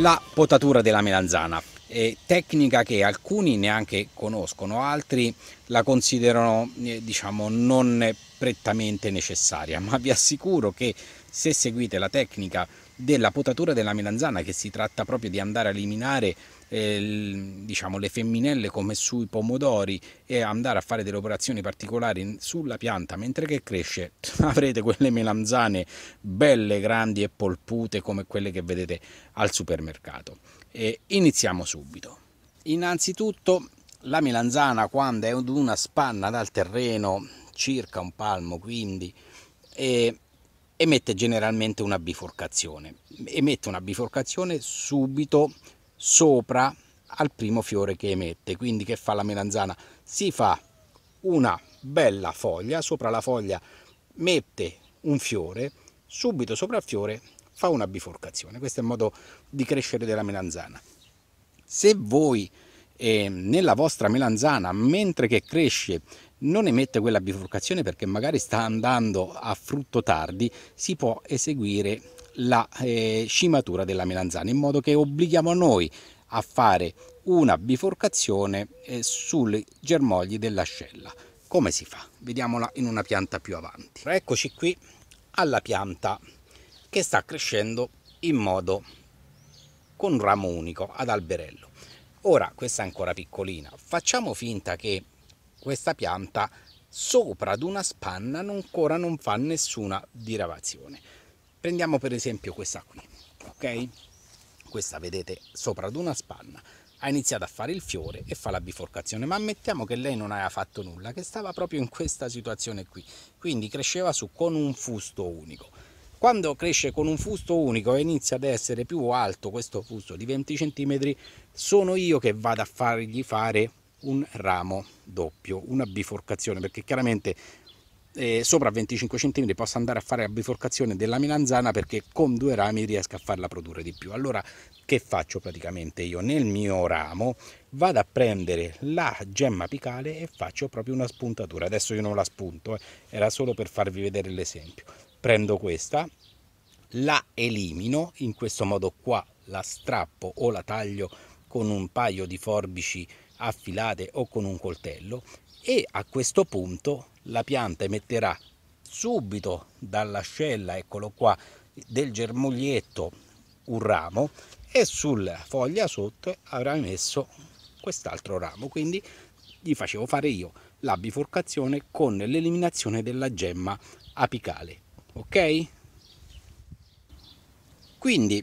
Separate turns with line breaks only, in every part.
la potatura della melanzana, eh, tecnica che alcuni neanche conoscono, altri la considerano eh, diciamo non prettamente necessaria, ma vi assicuro che se seguite la tecnica della potatura della melanzana, che si tratta proprio di andare a eliminare diciamo, le femminelle come sui pomodori e andare a fare delle operazioni particolari sulla pianta mentre che cresce avrete quelle melanzane belle, grandi e polpute come quelle che vedete al supermercato. E iniziamo subito. Innanzitutto la melanzana quando è ad una spanna dal terreno circa un palmo quindi e emette generalmente una biforcazione emette una biforcazione subito sopra al primo fiore che emette. Quindi che fa la melanzana? Si fa una bella foglia, sopra la foglia mette un fiore, subito sopra il fiore fa una biforcazione. Questo è il modo di crescere della melanzana. Se voi eh, nella vostra melanzana, mentre che cresce, non emette quella biforcazione perché magari sta andando a frutto tardi, si può eseguire la eh, scimatura della melanzana in modo che obblighiamo noi a fare una biforcazione eh, sui germogli dell'ascella. Come si fa? Vediamola in una pianta più avanti. Eccoci qui alla pianta che sta crescendo in modo con ramo unico ad alberello. Ora questa è ancora piccolina, facciamo finta che questa pianta sopra ad una spanna ancora non fa nessuna diravazione Prendiamo per esempio questa qui, ok? Questa vedete sopra ad una spanna, ha iniziato a fare il fiore e fa la biforcazione, ma ammettiamo che lei non aveva fatto nulla, che stava proprio in questa situazione qui, quindi cresceva su con un fusto unico. Quando cresce con un fusto unico e inizia ad essere più alto questo fusto di 20 cm, sono io che vado a fargli fare un ramo doppio, una biforcazione, perché chiaramente eh, sopra 25 cm posso andare a fare la biforcazione della melanzana perché con due rami riesco a farla produrre di più. Allora che faccio praticamente io? Nel mio ramo vado a prendere la gemma apicale e faccio proprio una spuntatura. Adesso io non la spunto, eh, era solo per farvi vedere l'esempio. Prendo questa, la elimino, in questo modo qua la strappo o la taglio con un paio di forbici affilate o con un coltello e a questo punto la pianta emetterà subito dall'ascella, eccolo qua, del germoglietto un ramo e sulla foglia sotto avrà messo quest'altro ramo, quindi gli facevo fare io la biforcazione con l'eliminazione della gemma apicale, ok? Quindi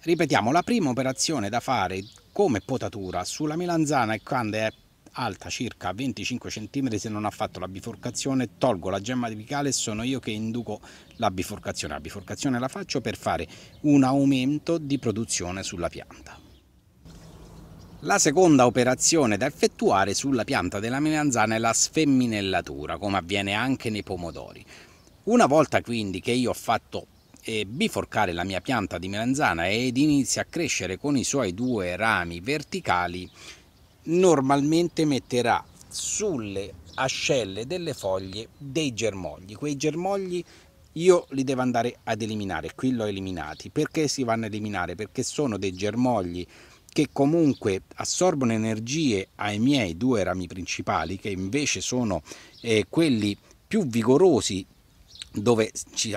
ripetiamo la prima operazione da fare come potatura sulla melanzana è quando è alta circa 25 cm se non ha fatto la biforcazione, tolgo la gemma apicale e sono io che induco la biforcazione. La biforcazione la faccio per fare un aumento di produzione sulla pianta. La seconda operazione da effettuare sulla pianta della melanzana è la sfemminellatura, come avviene anche nei pomodori. Una volta quindi che io ho fatto e eh, biforcare la mia pianta di melanzana ed inizia a crescere con i suoi due rami verticali, normalmente metterà sulle ascelle delle foglie dei germogli. Quei germogli io li devo andare ad eliminare, qui li ho eliminati. Perché si vanno a eliminare? Perché sono dei germogli che comunque assorbono energie ai miei due rami principali, che invece sono eh, quelli più vigorosi dove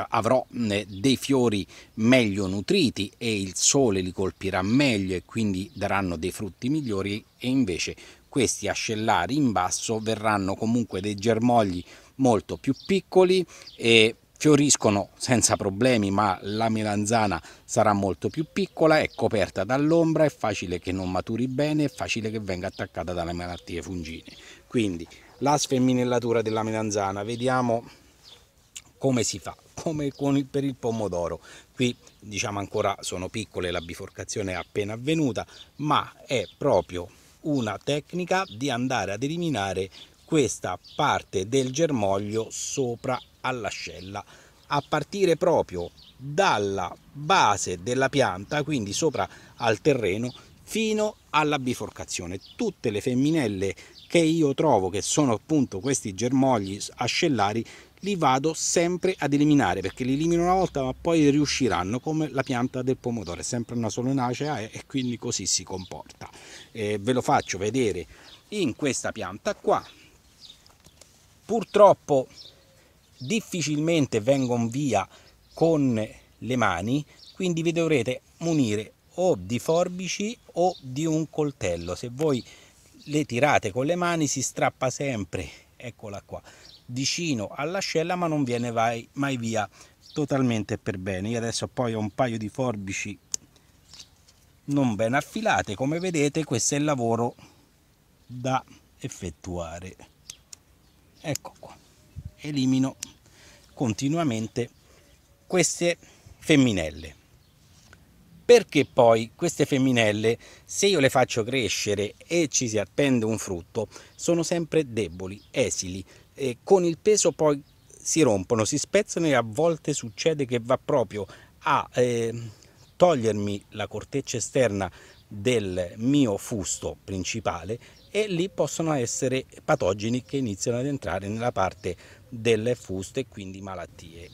avrò eh, dei fiori meglio nutriti e il sole li colpirà meglio e quindi daranno dei frutti migliori e invece questi ascellari in basso verranno comunque dei germogli molto più piccoli e fioriscono senza problemi ma la melanzana sarà molto più piccola, è coperta dall'ombra, è facile che non maturi bene, è facile che venga attaccata dalle malattie fungine. Quindi la sfemminellatura della melanzana, vediamo come si fa come il, per il pomodoro qui diciamo ancora sono piccole la biforcazione è appena avvenuta ma è proprio una tecnica di andare ad eliminare questa parte del germoglio sopra all'ascella a partire proprio dalla base della pianta quindi sopra al terreno fino alla biforcazione tutte le femminelle che io trovo che sono appunto questi germogli ascellari li vado sempre ad eliminare perché li elimino una volta ma poi riusciranno come la pianta del pomodoro è sempre una solonacea e quindi così si comporta e ve lo faccio vedere in questa pianta qua purtroppo difficilmente vengono via con le mani quindi vi dovrete munire o di forbici o di un coltello se voi le tirate con le mani si strappa sempre eccola qua vicino all'ascella ma non viene vai, mai via totalmente per bene. Io adesso poi ho un paio di forbici non ben affilate, come vedete questo è il lavoro da effettuare. Ecco qua, elimino continuamente queste femminelle. Perché poi queste femminelle, se io le faccio crescere e ci si appende un frutto, sono sempre deboli, esili, eh, con il peso poi si rompono, si spezzano e a volte succede che va proprio a eh, togliermi la corteccia esterna del mio fusto principale e lì possono essere patogeni che iniziano ad entrare nella parte del fusto e quindi malattie.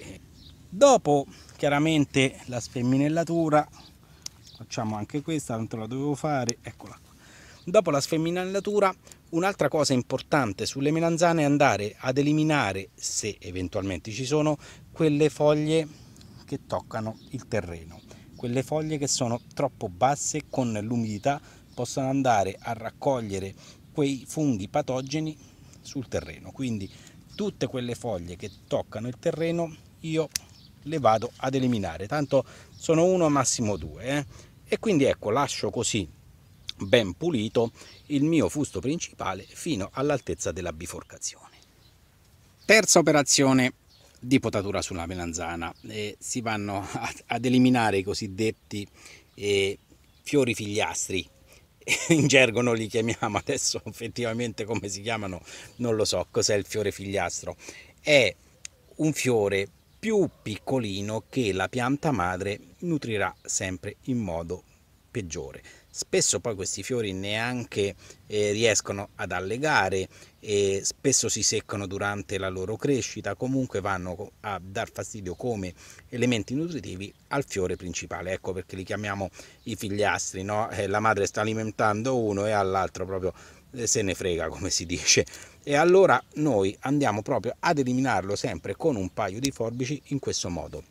Dopo chiaramente la sfemminellatura, facciamo anche questa, non te la dovevo fare, eccola qua. Dopo la sfemminellatura Un'altra cosa importante sulle melanzane è andare ad eliminare, se eventualmente ci sono, quelle foglie che toccano il terreno. Quelle foglie che sono troppo basse con l'umidità possono andare a raccogliere quei funghi patogeni sul terreno. Quindi tutte quelle foglie che toccano il terreno io le vado ad eliminare. Tanto sono uno, massimo due. Eh? E quindi ecco, lascio così ben pulito il mio fusto principale fino all'altezza della biforcazione. Terza operazione di potatura sulla melanzana, eh, si vanno ad eliminare i cosiddetti eh, fiori figliastri, in gergo non li chiamiamo, adesso effettivamente come si chiamano non lo so, cos'è il fiore figliastro, è un fiore più piccolino che la pianta madre nutrirà sempre in modo peggiore. Spesso poi questi fiori neanche eh, riescono ad allegare e spesso si seccano durante la loro crescita, comunque vanno a dar fastidio come elementi nutritivi al fiore principale, ecco perché li chiamiamo i figliastri, no? eh, la madre sta alimentando uno e all'altro proprio eh, se ne frega come si dice e allora noi andiamo proprio ad eliminarlo sempre con un paio di forbici in questo modo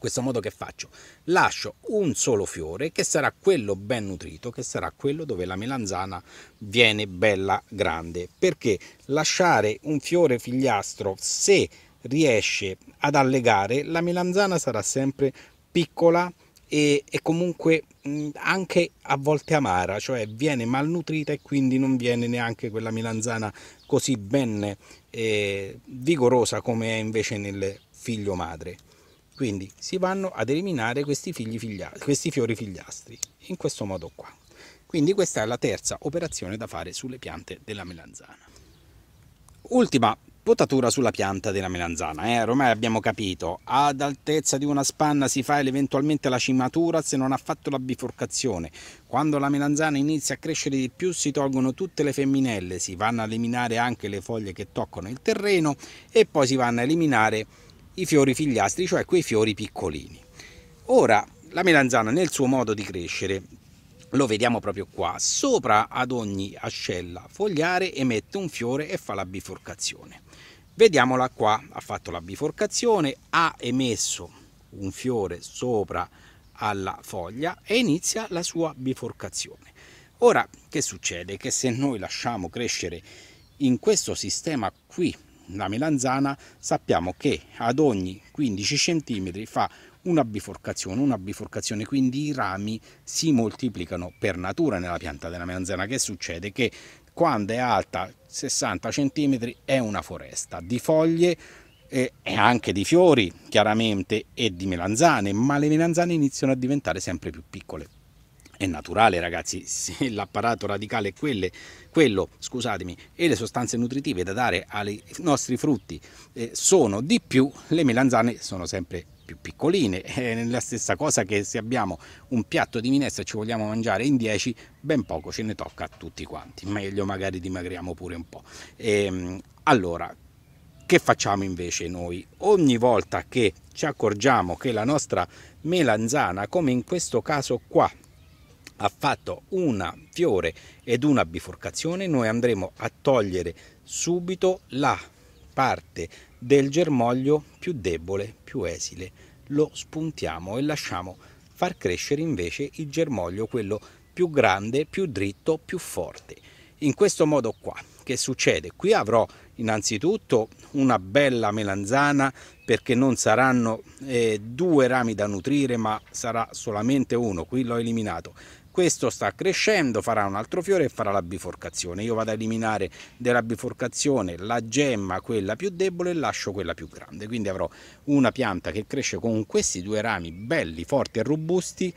in questo modo che faccio? Lascio un solo fiore che sarà quello ben nutrito, che sarà quello dove la melanzana viene bella grande. Perché lasciare un fiore figliastro se riesce ad allegare, la melanzana sarà sempre piccola e, e comunque anche a volte amara, cioè viene malnutrita e quindi non viene neanche quella melanzana così ben eh, vigorosa come è invece nel figlio madre. Quindi si vanno ad eliminare questi, figliastri, questi fiori figliastri, in questo modo qua. Quindi questa è la terza operazione da fare sulle piante della melanzana. Ultima potatura sulla pianta della melanzana, eh? ormai abbiamo capito, ad altezza di una spanna si fa eventualmente la cimatura se non ha fatto la biforcazione, quando la melanzana inizia a crescere di più si tolgono tutte le femminelle, si vanno a eliminare anche le foglie che toccano il terreno e poi si vanno a eliminare i fiori figliastri, cioè quei fiori piccolini. Ora, la melanzana nel suo modo di crescere, lo vediamo proprio qua, sopra ad ogni ascella fogliare emette un fiore e fa la biforcazione. Vediamola qua, ha fatto la biforcazione, ha emesso un fiore sopra alla foglia e inizia la sua biforcazione. Ora, che succede? Che se noi lasciamo crescere in questo sistema qui la melanzana sappiamo che ad ogni 15 cm fa una biforcazione, una biforcazione, quindi i rami si moltiplicano per natura nella pianta della melanzana. Che succede? Che quando è alta 60 cm è una foresta di foglie eh, e anche di fiori chiaramente e di melanzane, ma le melanzane iniziano a diventare sempre più piccole è naturale ragazzi, se l'apparato radicale è quelle, quello, scusatemi, e le sostanze nutritive da dare ai nostri frutti eh, sono di più, le melanzane sono sempre più piccoline, è la stessa cosa che se abbiamo un piatto di minestra e ci vogliamo mangiare in 10, ben poco ce ne tocca a tutti quanti, meglio magari dimagriamo pure un po'. E, ehm, allora, che facciamo invece noi? Ogni volta che ci accorgiamo che la nostra melanzana, come in questo caso qua, ha fatto una fiore ed una biforcazione noi andremo a togliere subito la parte del germoglio più debole più esile lo spuntiamo e lasciamo far crescere invece il germoglio quello più grande più dritto più forte in questo modo qua che succede qui avrò innanzitutto una bella melanzana perché non saranno eh, due rami da nutrire ma sarà solamente uno qui l'ho eliminato questo sta crescendo, farà un altro fiore e farà la biforcazione. Io vado a eliminare della biforcazione la gemma, quella più debole, e lascio quella più grande. Quindi avrò una pianta che cresce con questi due rami belli, forti e robusti,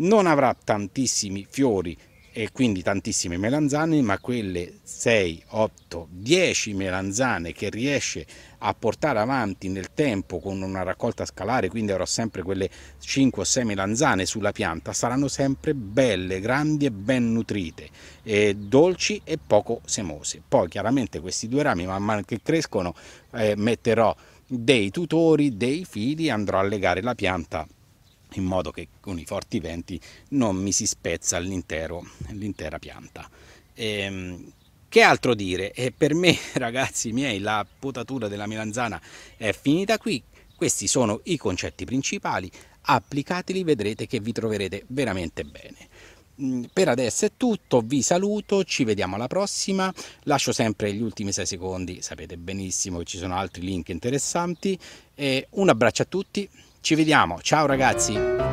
non avrà tantissimi fiori e quindi tantissime melanzane, ma quelle 6, 8, 10 melanzane che riesce a portare avanti nel tempo con una raccolta scalare, quindi avrò sempre quelle 5 o 6 melanzane sulla pianta, saranno sempre belle, grandi e ben nutrite, e dolci e poco semose. Poi chiaramente questi due rami man mano che crescono eh, metterò dei tutori, dei fili, andrò a legare la pianta in modo che con i forti venti non mi si spezza l'intera pianta. E, ehm, che altro dire? E per me, ragazzi miei, la potatura della melanzana è finita qui. Questi sono i concetti principali, applicateli, vedrete che vi troverete veramente bene mm, per adesso è tutto, vi saluto, ci vediamo alla prossima, lascio sempre gli ultimi 6 secondi, sapete benissimo che ci sono altri link interessanti, e un abbraccio a tutti. Ci vediamo, ciao ragazzi!